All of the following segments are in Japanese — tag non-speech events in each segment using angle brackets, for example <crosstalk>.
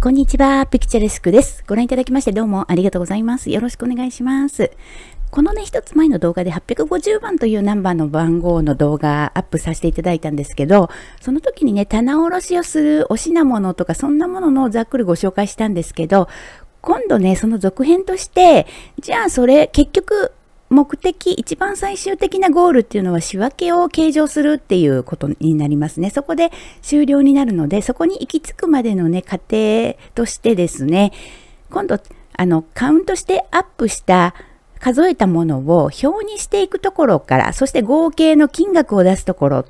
こんにちは、ピクチャレスクです。ご覧いただきましてどうもありがとうございます。よろしくお願いします。このね、一つ前の動画で850番というナンバーの番号の動画アップさせていただいたんですけど、その時にね、棚卸しをするお品物とかそんなもののざっくりご紹介したんですけど、今度ね、その続編として、じゃあそれ結局目的、一番最終的なゴールっていうのは仕分けを計上するっていうことになりますね。そこで終了になるので、そこに行き着くまでのね、過程としてですね、今度、あの、カウントしてアップした数えたものを表にしていくところから、そして合計の金額を出すところ、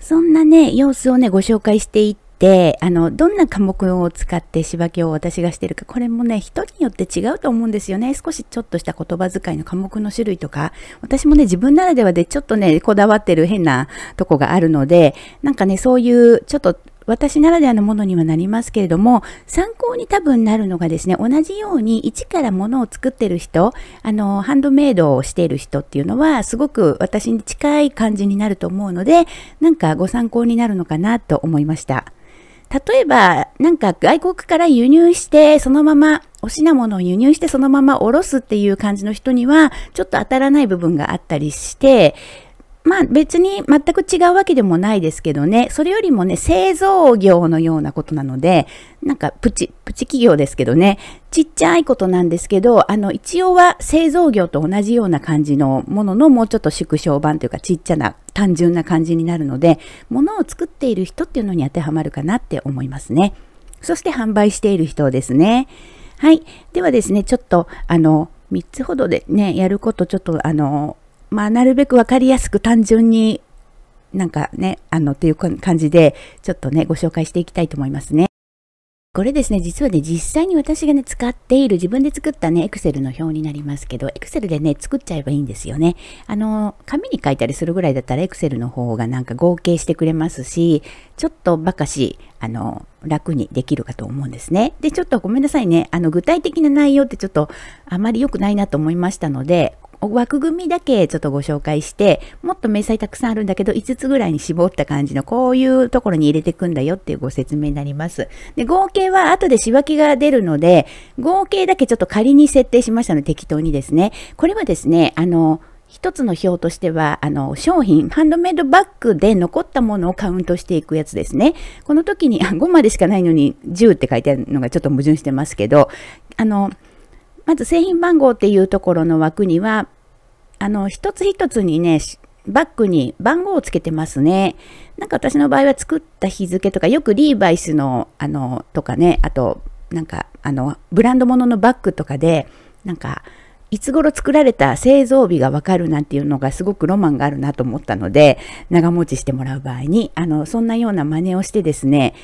そんなね、様子をね、ご紹介していって、てあのどんな科目を使って仕分けを私がしてるかこれもね人によって違うと思うんですよね少しちょっとした言葉遣いの科目の種類とか私もね自分ならではでちょっとねこだわってる変なとこがあるのでなんかねそういうちょっと私ならではのものにはなりますけれども参考に多分なるのがですね同じように一からものを作ってる人あのハンドメイドをしている人っていうのはすごく私に近い感じになると思うのでなんかご参考になるのかなと思いました。例えば、なんか外国から輸入して、そのまま、お品物を輸入してそのままおろすっていう感じの人には、ちょっと当たらない部分があったりして、まあ別に全く違うわけでもないですけどね、それよりもね、製造業のようなことなので、なんかプチ、プチ企業ですけどね、ちっちゃいことなんですけど、あの一応は製造業と同じような感じのもののもうちょっと縮小版というかちっちゃな単純な感じになるので、ものを作っている人っていうのに当てはまるかなって思いますね。そして販売している人ですね。はい。ではですね、ちょっとあの、3つほどでね、やることちょっとあの、まあ、なるべくわかりやすく単純になんかね、あの、っていう感じで、ちょっとね、ご紹介していきたいと思いますね。これですね、実はね、実際に私がね、使っている、自分で作ったね、Excel の表になりますけど、Excel でね、作っちゃえばいいんですよね。あの、紙に書いたりするぐらいだったら、Excel の方がなんか合計してくれますし、ちょっとばかし、あの、楽にできるかと思うんですね。で、ちょっとごめんなさいね、あの、具体的な内容ってちょっとあまり良くないなと思いましたので、枠組みだけちょっとご紹介して、もっと明細たくさんあるんだけど、5つぐらいに絞った感じの、こういうところに入れていくんだよっていうご説明になります。で、合計は後で仕分けが出るので、合計だけちょっと仮に設定しましたので、適当にですね。これはですね、あの、一つの表としては、あの、商品、ハンドメイドバッグで残ったものをカウントしていくやつですね。この時に、あ、5までしかないのに10って書いてあるのがちょっと矛盾してますけど、あの、まず製品番号っていうところの枠には、あの、一つ一つにね、バッグに番号をつけてますね。なんか私の場合は作った日付とか、よくリーバイスの、あの、とかね、あと、なんか、あの、ブランド物のバッグとかで、なんか、いつ頃作られた製造日がわかるなんていうのがすごくロマンがあるなと思ったので、長持ちしてもらう場合に、あの、そんなような真似をしてですね、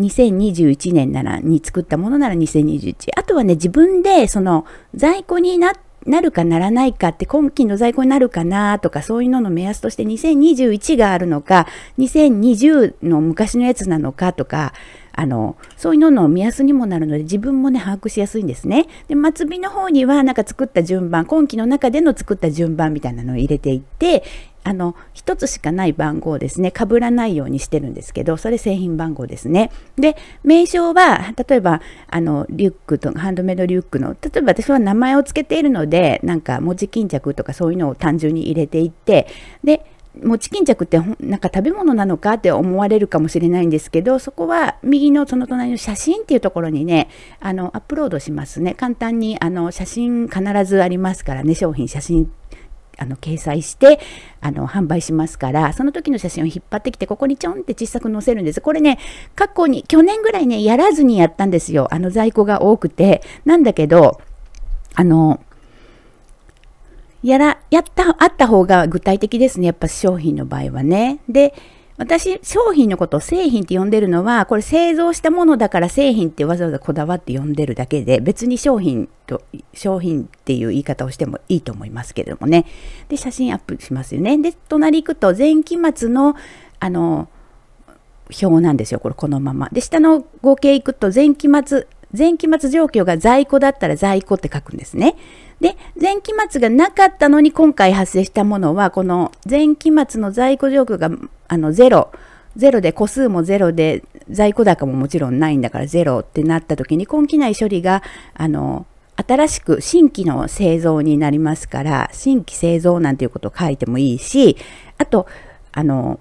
2021年ならに作ったものなら2021あとはね自分でその在庫になるかならないかって今期の在庫になるかなとかそういうのの目安として2021があるのか2020の昔のやつなのかとかあのそういうのの目安にもなるので自分もね把握しやすいんですね。で末尾の方にはなんか作った順番今期の中での作った順番みたいなのを入れていって、あの1つしかない番号ですねかぶらないようにしてるんですけどそれ製品番号ですねで名称は例えばあのリュックとかハンドメイドリュックの例えば私は名前を付けているのでなんか文字巾着とかそういうのを単純に入れていってでもち巾着ってなんか食べ物なのかって思われるかもしれないんですけどそこは右のその隣の写真っていうところにねあのアップロードしますね簡単にあの写真必ずありますからね商品写真あの掲載してあの販売しますからその時の写真を引っ張ってきてここにちょんって小さく載せるんですこれね過去に去年ぐらいねやらずにやったんですよあの在庫が多くてなんだけどあのやらやったあった方が具体的ですねやっぱ商品の場合はねで私、商品のことを製品って呼んでるのは、これ製造したものだから製品ってわざわざこだわって呼んでるだけで、別に商品と、商品っていう言い方をしてもいいと思いますけれどもね。で、写真アップしますよね。で、隣行くと前期末の、あの、表なんですよ。これこのまま。で、下の合計いくと前期末前期末状況が在庫だったら在庫って書くんですね。で、前期末がなかったのに今回発生したものは、この前期末の在庫状況があの0、0で個数も0で在庫高ももちろんないんだから0ってなった時に今期内処理が、あの、新しく新規の製造になりますから、新規製造なんていうことを書いてもいいし、あと、あの、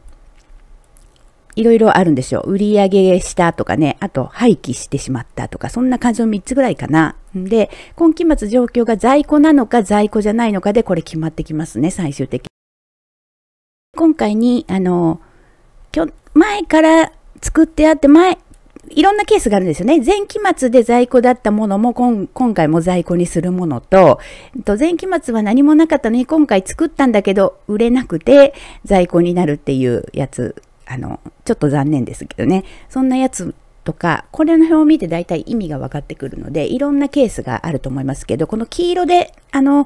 いろいろあるんですよ。売り上げしたとかね、あと廃棄してしまったとか、そんな感じの3つぐらいかな。で、今期末状況が在庫なのか在庫じゃないのかでこれ決まってきますね、最終的に。今回に、あの、前から作ってあって、前、いろんなケースがあるんですよね。前期末で在庫だったものも今回も在庫にするものと、前期末は何もなかったのに今回作ったんだけど売れなくて在庫になるっていうやつあの、ちょっと残念ですけどね、そんなやつとか、これの表を見て大体意味が分かってくるので、いろんなケースがあると思いますけど、この黄色で、あの、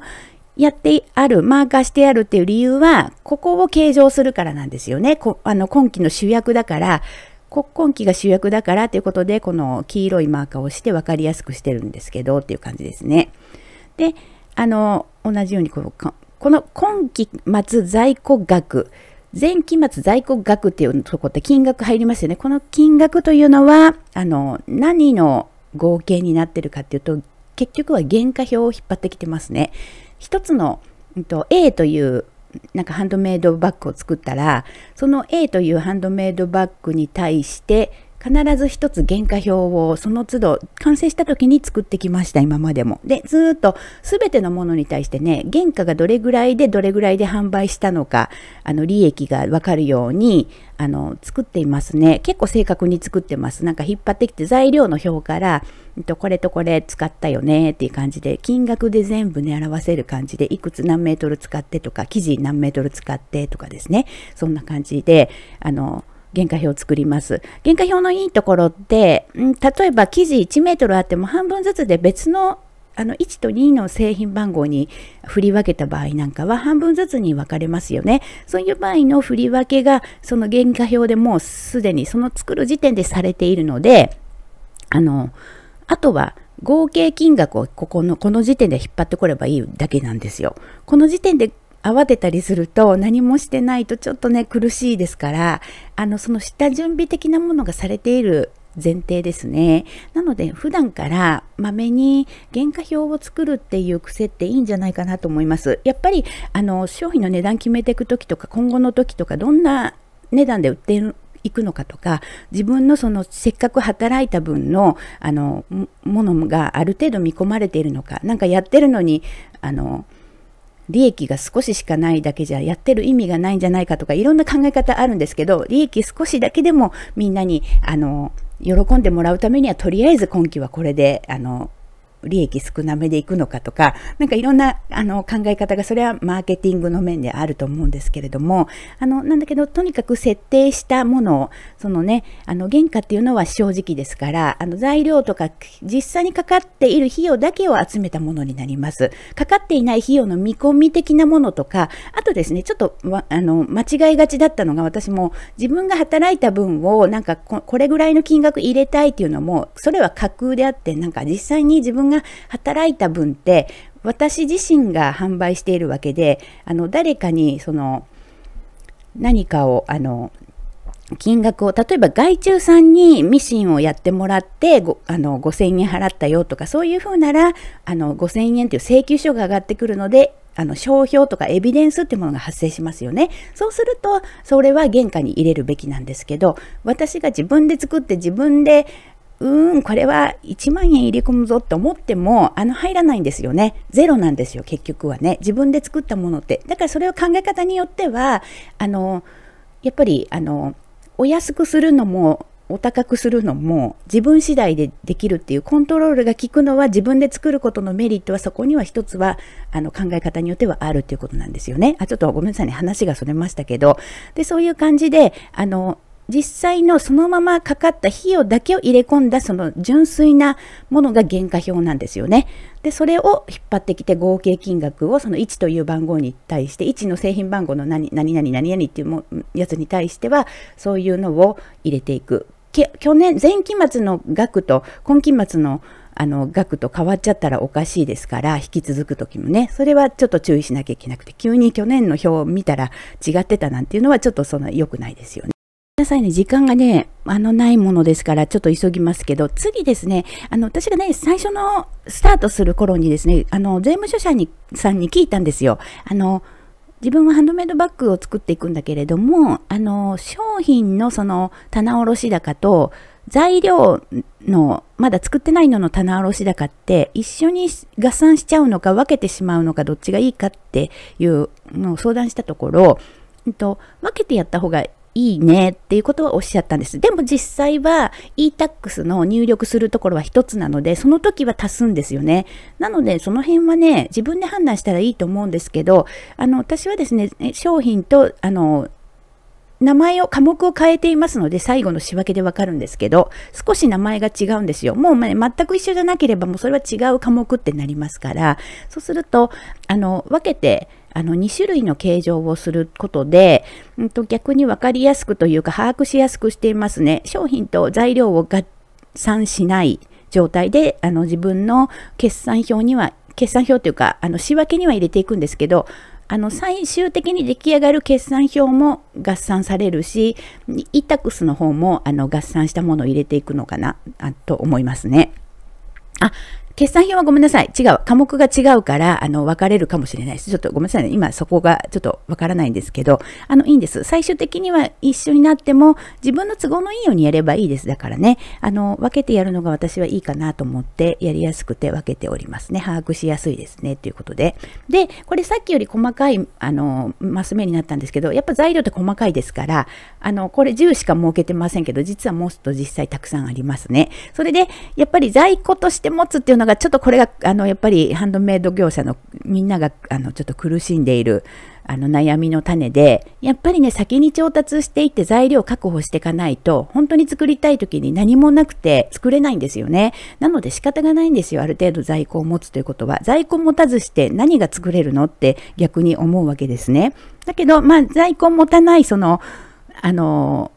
やってある、マーカーしてあるっていう理由は、ここを計上するからなんですよね。こあの今期の主役だから、今期が主役だからということで、この黄色いマーカーをして分かりやすくしてるんですけど、っていう感じですね。で、あの、同じようにこの、この今期末在庫額、前期末在庫額っていうとこって金額入りますよね。この金額というのは、あの、何の合計になってるかっていうと、結局は原価表を引っ張ってきてますね。一つの、えっと、A というなんかハンドメイドバッグを作ったら、その A というハンドメイドバッグに対して必ず一つ原価表をその都度完成した時に作ってきました、今までも。で、ずっと全てのものに対してね、原価がどれぐらいでどれぐらいで販売したのか、あの、利益がわかるように、あの、作っていますね。結構正確に作ってます。なんか引っ張ってきて材料の表から、えっと、これとこれ使ったよねっていう感じで、金額で全部ね、表せる感じで、いくつ何メートル使ってとか、生地何メートル使ってとかですね、そんな感じで、あの、原価表を作ります。原価表のいいところって、ん例えば生地1メートルあっても半分ずつで別のあの1と2の製品番号に振り分けた場合なんかは半分ずつに分かれますよね。そういう場合の振り分けがその原価表でもうすでにその作る時点でされているので、あの、あとは合計金額をここの、この時点で引っ張ってこればいいだけなんですよ。この時点で慌てたりすると何もしてないとちょっとね苦しいですからあのその下準備的なものがされている前提ですね。なので普段からまめに原価表を作るっていう癖っていいんじゃないかなと思います。やっぱりあの商品の値段決めていく時とか今後の時とかどんな値段で売っているいくのかとか自分のそのせっかく働いた分のあのものがある程度見込まれているのか何かやってるのにあの利益が少ししかないだけじゃやってる意味がないんじゃないかとかいろんな考え方あるんですけど利益少しだけでもみんなにあの喜んでもらうためにはとりあえず今期はこれであの利益少なめでいくのかとか、なんかいろんなあの考え方が、それはマーケティングの面であると思うんですけれども、あの、なんだけど、とにかく設定したものを、そのね、あの、原価っていうのは正直ですから、あの、材料とか実際にかかっている費用だけを集めたものになります。かかっていない費用の見込み的なものとか、あとですね、ちょっと、あの、間違いがちだったのが、私も自分が働いた分を、なんかこ、これぐらいの金額入れたいっていうのも、それは架空であって、なんか実際に自分がが働いた分って私自身が販売しているわけであの誰かにその何かをあの金額を例えば外注さんにミシンをやってもらって5000円払ったよとかそういうふうなら5000円という請求書が上がってくるのであの商標とかエビデンスってものが発生しますよね。そうするとそれは原価に入れるべきなんですけど私が自分で作って自分でうーん、これは1万円入れ込むぞって思っても、あの、入らないんですよね。ゼロなんですよ、結局はね。自分で作ったものって。だからそれを考え方によっては、あの、やっぱり、あの、お安くするのも、お高くするのも自分次第でできるっていうコントロールが効くのは自分で作ることのメリットはそこには一つはあの考え方によってはあるっていうことなんですよね。あちょっとごめんなさいね話がそれましたけどでそういう感じであの実際のそのままかかった費用だけを入れ込んだその純粋なものが原価表なんですよね。でそれを引っ張ってきて合計金額をその1という番号に対して1の製品番号の何何何何々っていうもやつに対してはそういうのを入れていく。去年前期末の額と今期末のあの額と変わっちゃったらおかしいですから引き続く時もねそれはちょっと注意しなきゃいけなくて急に去年の表を見たら違ってたなんていうのはちょっとその良くないですよね。なさいね。時間がね、あの、ないものですから、ちょっと急ぎますけど、次ですね、あの、私がね、最初のスタートする頃にですね、あの、税務署者に、さんに聞いたんですよ。あの、自分はハンドメイドバッグを作っていくんだけれども、あの、商品のその棚卸高と、材料の、まだ作ってないのの棚卸高って、一緒に合算しちゃうのか、分けてしまうのか、どっちがいいかっていうのを相談したところ、えっと、分けてやった方がいいねっていうことはおっしゃったんです。でも実際は e-tax の入力するところは一つなので、その時は足すんですよね。なので、その辺はね、自分で判断したらいいと思うんですけど、あの、私はですね、商品と、あの、名前を、科目を変えていますので、最後の仕分けでわかるんですけど、少し名前が違うんですよ。もう、ね、全く一緒じゃなければ、もうそれは違う科目ってなりますから、そうすると、あの、分けて、あの、2種類の形状をすることで、うんと、逆に分かりやすくというか、把握しやすくしていますね。商品と材料を合算しない状態で、あの、自分の決算表には、決算表というか、あの、仕分けには入れていくんですけど、あの最終的に出来上がる決算表も合算されるし、イタクスの方もあの合算したものを入れていくのかなと思いますね。あ、決算表はごめんなさい。違う。科目が違うから、あの、分かれるかもしれないです。ちょっとごめんなさいね。今そこがちょっとわからないんですけど、あの、いいんです。最終的には一緒になっても、自分の都合のいいようにやればいいです。だからね、あの、分けてやるのが私はいいかなと思って、やりやすくて分けておりますね。把握しやすいですね。ということで。で、これさっきより細かい、あの、マス目になったんですけど、やっぱ材料って細かいですから、あの、これ10しか設けてませんけど、実は持つと実際たくさんありますね。それで、やっぱり在庫として持つっていうのはのが、ちょっとこれが、あの、やっぱりハンドメイド業者のみんなが、あの、ちょっと苦しんでいる、あの、悩みの種で、やっぱりね、先に調達していって材料を確保していかないと、本当に作りたい時に何もなくて作れないんですよね。なので仕方がないんですよ、ある程度在庫を持つということは。在庫持たずして何が作れるのって逆に思うわけですね。だけど、まあ、在庫持たない、その、あの、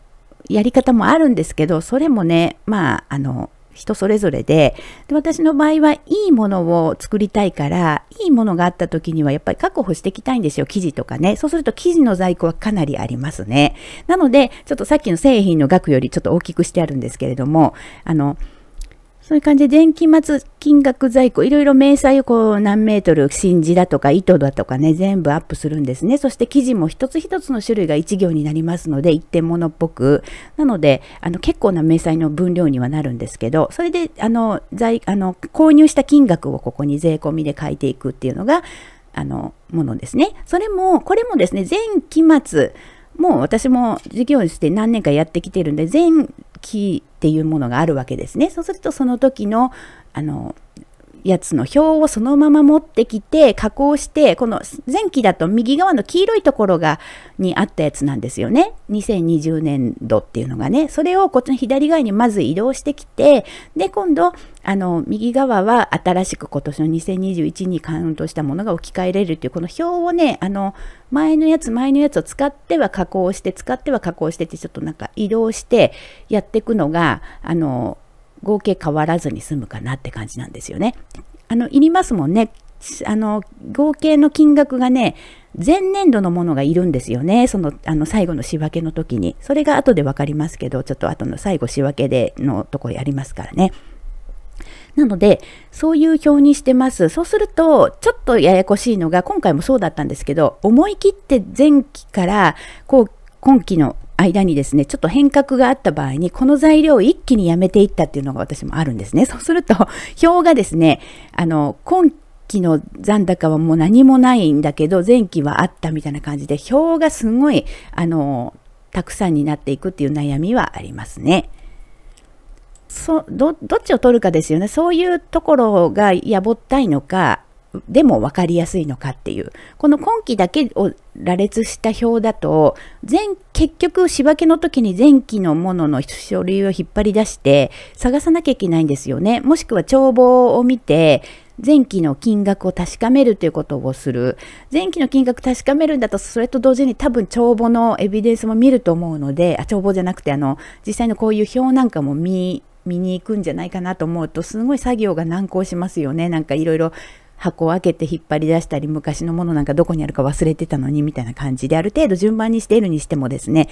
やり方もあるんですけど、それもね、まあ、あの、人それぞれでで私の場合はいいものを作りたいからいいものがあった時にはやっぱり確保していきたいんですよ生地とかねそうすると生地の在庫はかなりありますねなのでちょっとさっきの製品の額よりちょっと大きくしてあるんですけれどもあのそういう感じで、電気末金額在庫、いろいろ明細をこう何メートル、真珠だとか糸だとかね、全部アップするんですね。そして生地も一つ一つの種類が1行になりますので、一点物っぽく。なので、あの結構な明細の分量にはなるんですけど、それで、あの、在あの購入した金額をここに税込みで書いていくっていうのが、あの、ものですね。それも、これもですね、全期末、もう私も事業して何年かやってきてるんで前期っていうものがあるわけですね。そうするとその時のあのやつの表をそのまま持ってきて加工してこの前期だと右側の黄色いところがにあったやつなんですよね2020年度っていうのがねそれをこっちの左側にまず移動してきてで今度あの右側は新しく今年の2021にカウントしたものが置き換えれるっていうこの表をねあの前のやつ前のやつを使っては加工して使っては加工してってちょっとなんか移動してやっていくのがあの合計変わらずに済むかなって感じなんですよね。あの、いりますもんね。あの、合計の金額がね、前年度のものがいるんですよね。その、あの、最後の仕分けの時に。それが後で分かりますけど、ちょっと後の最後仕分けでのとこやりますからね。なので、そういう表にしてます。そうすると、ちょっとややこしいのが、今回もそうだったんですけど、思い切って前期から、こう、今期の間にですね、ちょっと変革があった場合に、この材料を一気にやめていったっていうのが私もあるんですね。そう <laughs> すると、表がですね、あの、今期の残高はもう何もないんだけど、前期はあったみたいな感じで、表がすごい、あの、たくさんになっていくっていう悩みはありますね。そどどっちを取るかですよね。そういうところがやぼったいのか、でも分かりやすいのかっていう。この今期だけを羅列した表だと、全、結局仕分けの時に前期のものの書類を引っ張り出して探さなきゃいけないんですよね。もしくは帳簿を見て、前期の金額を確かめるということをする。前期の金額確かめるんだと、それと同時に多分帳簿のエビデンスも見ると思うので、あ、帳簿じゃなくて、あの、実際のこういう表なんかも見、見に行くんじゃないかなと思うと、すごい作業が難航しますよね。なんかいろいろ箱を開けて引っ張り出したり、昔のものなんかどこにあるか忘れてたのにみたいな感じで、ある程度順番にしているにしてもですね、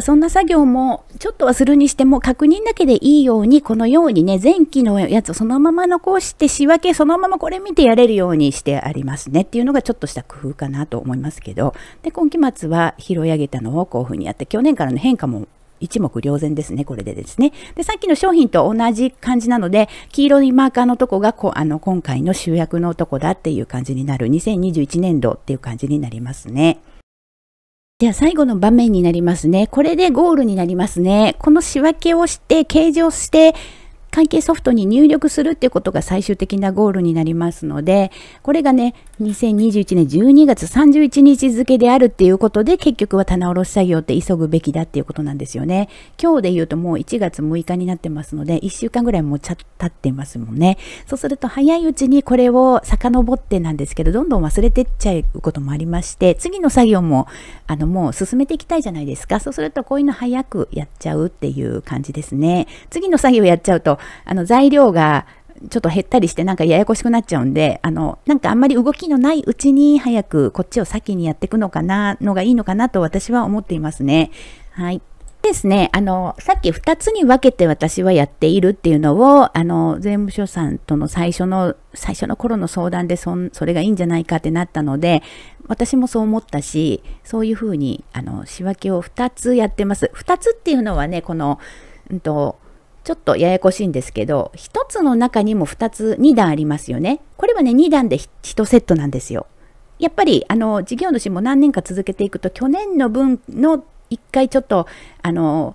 そんな作業もちょっとはするにしても確認だけでいいようにこのようにね前期のやつをそのまま残して仕分けそのままこれ見てやれるようにしてありますねっていうのがちょっとした工夫かなと思いますけどで今期末は拾い上げたのをこういうふうにやって去年からの変化も一目瞭然ですね、これでですね。で、さっきの商品と同じ感じなので、黄色いマーカーのとこがこあの今回の集約のとこだっていう感じになる、2021年度っていう感じになりますね。じゃあ最後の場面になりますね。これでゴールになりますね。この仕分けをして、計上して、会計ソフトに入力するっていうことが最終的なゴールになりますので、これがね、2021年12月31日付であるっていうことで、結局は棚卸作業って急ぐべきだっていうことなんですよね。今日で言うともう1月6日になってますので、1週間ぐらいもうちゃたってますもんね。そうすると早いうちにこれを遡ってなんですけど、どんどん忘れてっちゃうこともありまして、次の作業も、あの、もう進めていきたいじゃないですか。そうするとこういうの早くやっちゃうっていう感じですね。次の作業やっちゃうと、あの、材料がちょっと減ったりしてなんかややこしくなっちゃうんで、あの、なんかあんまり動きのないうちに早くこっちを先にやっていくのかな、のがいいのかなと私は思っていますね。はい。ですね、あの、さっき2つに分けて私はやっているっていうのを、あの、税務署さんとの最初の、最初の頃の相談でそそれがいいんじゃないかってなったので、私もそう思ったし、そういうふうに、あの、仕分けを2つやってます。2つっていうのはね、この、うんと、ちょっとややこしいんですけど、1つの中にも2つ、2段ありますよね。これはね、2段で1セットなんですよ。やっぱり、あの、事業主も何年か続けていくと、去年の分の1回ちょっと、あの、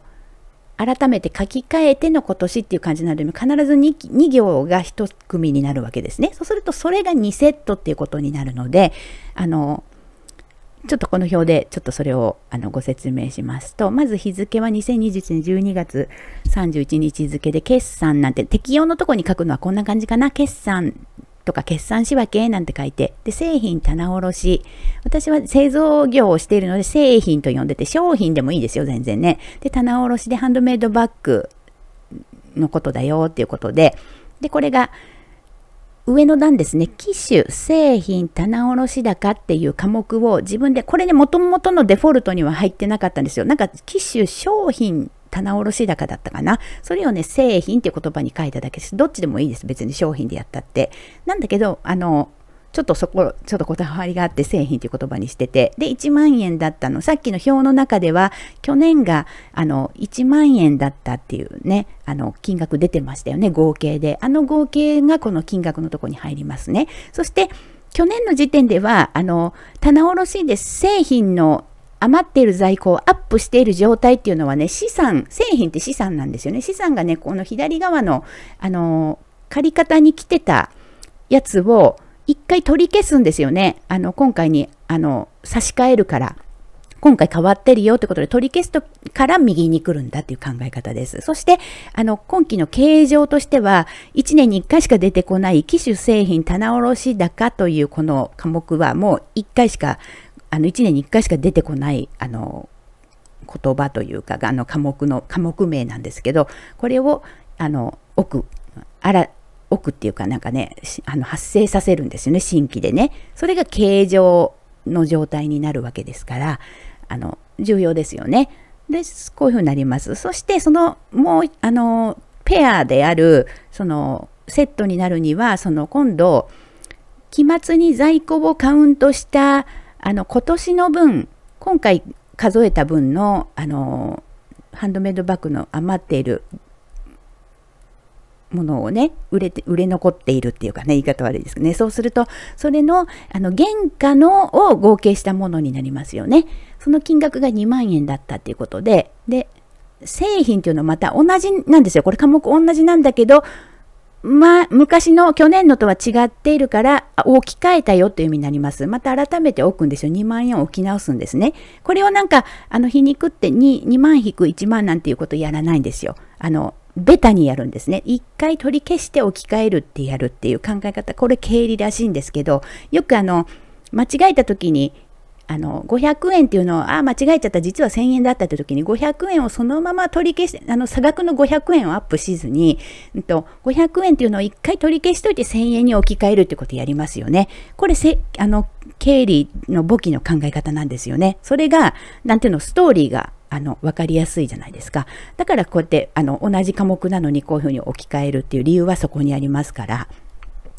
改めて書き換えての今年っていう感じになるので、必ず 2, 2行が1組になるわけですね。そうすると、それが2セットっていうことになるので、あの、ちょっとこの表でちょっとそれをあのご説明しますと、まず日付は2021年12月31日付で決算なんて適用のとこに書くのはこんな感じかな。決算とか決算仕分けなんて書いて、で、製品棚卸し。私は製造業をしているので製品と呼んでて商品でもいいですよ、全然ね。で、棚卸しでハンドメイドバッグのことだよっていうことで、で、これが上の段ですね、機種、製品、棚卸高っていう科目を自分で、これね、もともとのデフォルトには入ってなかったんですよ。なんか、機種、商品、棚卸高だったかな。それをね、製品っていう言葉に書いただけです。どっちでもいいです。別に商品でやったって。なんだけど、あの、ちょっとそこ、ちょっとこだわりがあって製品という言葉にしてて、で、1万円だったの、さっきの表の中では、去年が、あの、1万円だったっていうね、あの、金額出てましたよね、合計で。あの合計がこの金額のとこに入りますね。そして、去年の時点では、あの、棚卸しで製品の余っている在庫をアップしている状態っていうのはね、資産、製品って資産なんですよね。資産がね、この左側の、あの、借方に来てたやつを、一回取り消すんですよね。あの、今回に、あの、差し替えるから。今回変わってるよってことで取り消すとから右に来るんだっていう考え方です。そして、あの、今期の形状としては、1年に1回しか出てこない機種製品棚卸高というこの科目はもう1回しか、あの、1年に1回しか出てこない、あの、言葉というか、あの、科目の、科目名なんですけど、これを、あの、奥、あら、置くっていうかなんかね、あの発生させるんですよね、新規でね。それが形状の状態になるわけですから、あの、重要ですよね。で、こういうふうになります。そしてその、もう、あの、ペアである、その、セットになるには、その今度、期末に在庫をカウントした、あの、今年の分、今回数えた分の、あの、ハンドメイドバッグの余っているものをね、売れて、売れ残っているっていうかね、言い方悪いですけどね。そうすると、それの、あの、原価のを合計したものになりますよね。その金額が2万円だったっていうことで、で、製品っていうのはまた同じなんですよ。これ科目同じなんだけど、まあ、昔の去年のとは違っているから置き換えたよという意味になります。また改めて置くんですよ。2万円置き直すんですね。これをなんか、あの皮肉って 2, 2万引く1万なんていうことやらないんですよ。あの、ベタにやるんですね。一回取り消して置き換えるってやるっていう考え方、これ経理らしいんですけど、よくあの、間違えた時にあの500円っていうのはあ間違えちゃった実は1000円だったって時に500円をそのまま取り消しあの差額の500円をアップしずに、うん、と500円っていうのを1回取り消しといて1000円に置き換えるってことやりますよね。これせあの経理の簿記の考え方なんですよね。それがなんていうのストーリーがあの分かりやすいじゃないですか。だからこうやってあの同じ科目なのにこういうふうに置き換えるっていう理由はそこにありますから。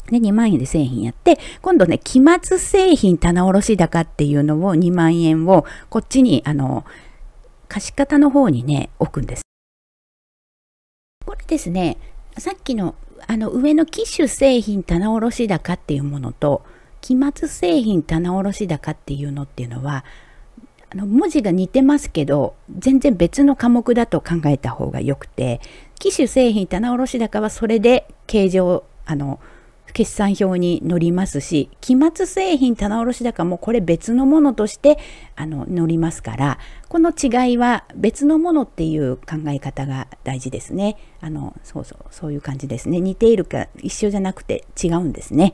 で、2万円で製品やって、今度ね、期末製品棚卸高っていうのを2万円を、こっちに、あの、貸方の方にね、置くんです。これですね、さっきの、あの、上の機種製品棚卸高っていうものと、期末製品棚卸高っていうのっていうのは、あの文字が似てますけど全然別の科目だと考えた方がよくて機種製品棚卸高はそれで形状あの決算表に載りますし、期末製品棚卸高もこれ別のものとしてあの載りますから、この違いは別のものっていう考え方が大事ですね。あの、そうそう、そういう感じですね。似ているか一緒じゃなくて違うんですね。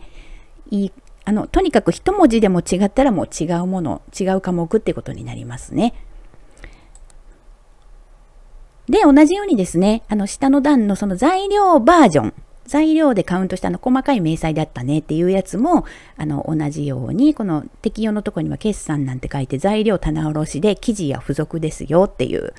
いいあの、とにかく一文字でも違ったらもう違うもの、違う科目ってことになりますね。で、同じようにですね、あの、下の段のその材料バージョン材料でカウントしたの細かい明細だったねっていうやつも、あの、同じように、この適用のとこには決算なんて書いて、材料棚卸しで記事や付属ですよっていう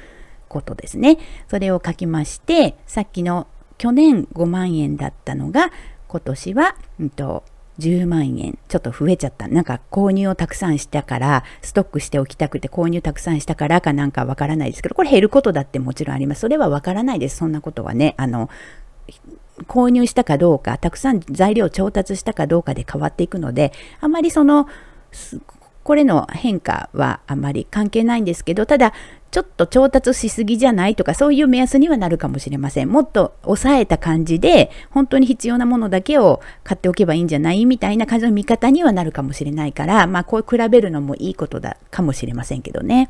ことですね。それを書きまして、さっきの去年5万円だったのが、今年は、うんと、10万円ちょっと増えちゃったなんか購入をたくさんしたからストックしておきたくて購入たくさんしたからかなんかわからないですけどこれ減ることだってもちろんありますそれはわからないですそんなことはねあの購入したかどうか、たくさん材料を調達したかどうかで変わっていくので、あまりその、これの変化はあまり関係ないんですけど、ただ、ちょっと調達しすぎじゃないとか、そういう目安にはなるかもしれません。もっと抑えた感じで、本当に必要なものだけを買っておけばいいんじゃないみたいな感じの見方にはなるかもしれないから、まあ、こう比べるのもいいことだかもしれませんけどね。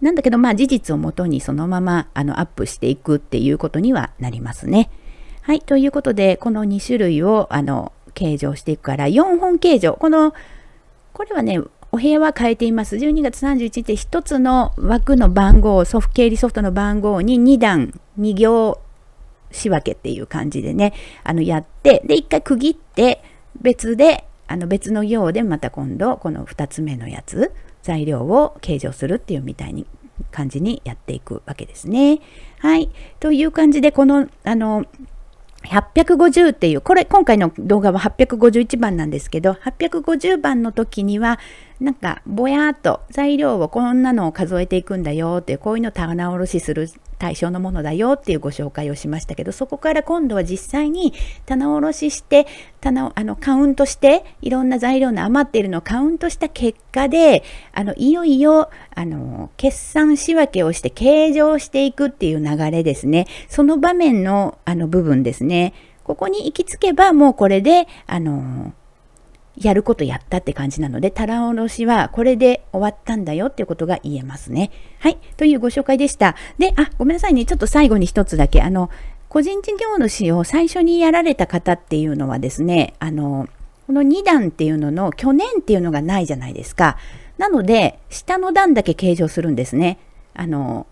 なんだけど、まあ、事実をもとにそのまま、あの、アップしていくっていうことにはなりますね。はい、ということで、この2種類を、あの、計上していくから、4本計上。この、これはね、お部屋は変えています。12月31日って1つの枠の番号、ソフト、経理ソフトの番号に2段、2行仕分けっていう感じでね、あの、やって、で、1回区切って、別で、あの、別の行でまた今度、この2つ目のやつ、材料を計上するっていうみたいに、感じにやっていくわけですね。はい。という感じで、この、あの、850っていう、これ今回の動画は851番なんですけど、850番の時には、なんかぼやっと材料をこんなのを数えていくんだよって、こういうの棚卸しする対象のものだよっていうご紹介をしましたけどそこから今度は実際に棚卸しして棚あのカウントしていろんな材料の余っているのをカウントした結果であのいよいよあの決算仕分けをして計上していくっていう流れですねその場面のあの部分ですねここに行き着けばもうこれであのやることやったって感じなので、たらおろしはこれで終わったんだよっていうことが言えますね。はい。というご紹介でした。で、あ、ごめんなさいね。ちょっと最後に一つだけ。あの、個人事業主を最初にやられた方っていうのはですね、あの、この2段っていうのの去年っていうのがないじゃないですか。なので、下の段だけ計上するんですね。あの、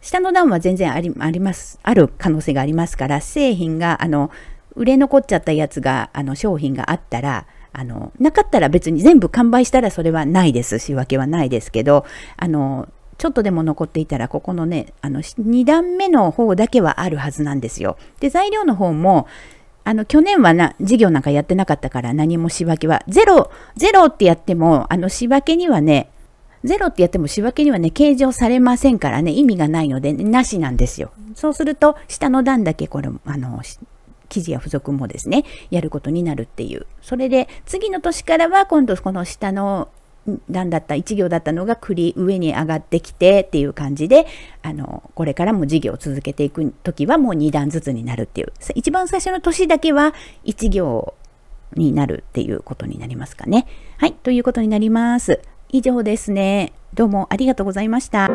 下の段は全然ありあります、ある可能性がありますから、製品が、あの、売れ残っちゃったやつが、あの、商品があったら、あの、なかったら別に全部完売したらそれはないです仕分けはないですけど、あの、ちょっとでも残っていたら、ここのね、あの、2段目の方だけはあるはずなんですよ。で、材料の方も、あの、去年はな、事業なんかやってなかったから何も仕分けは、ゼロ、ゼロってやっても、あの、仕分けにはね、ゼロってやっても仕分けにはね、計上されませんからね、意味がないので、ね、なしなんですよ。そうすると、下の段だけこれ、あの、記事や付属もですね、やることになるっていう。それで、次の年からは今度この下の段だった、1行だったのが栗上に上がってきてっていう感じで、あの、これからも事業を続けていく時はもう2段ずつになるっていう。一番最初の年だけは1行になるっていうことになりますかね。はい、ということになります。以上ですね。どうもありがとうございました。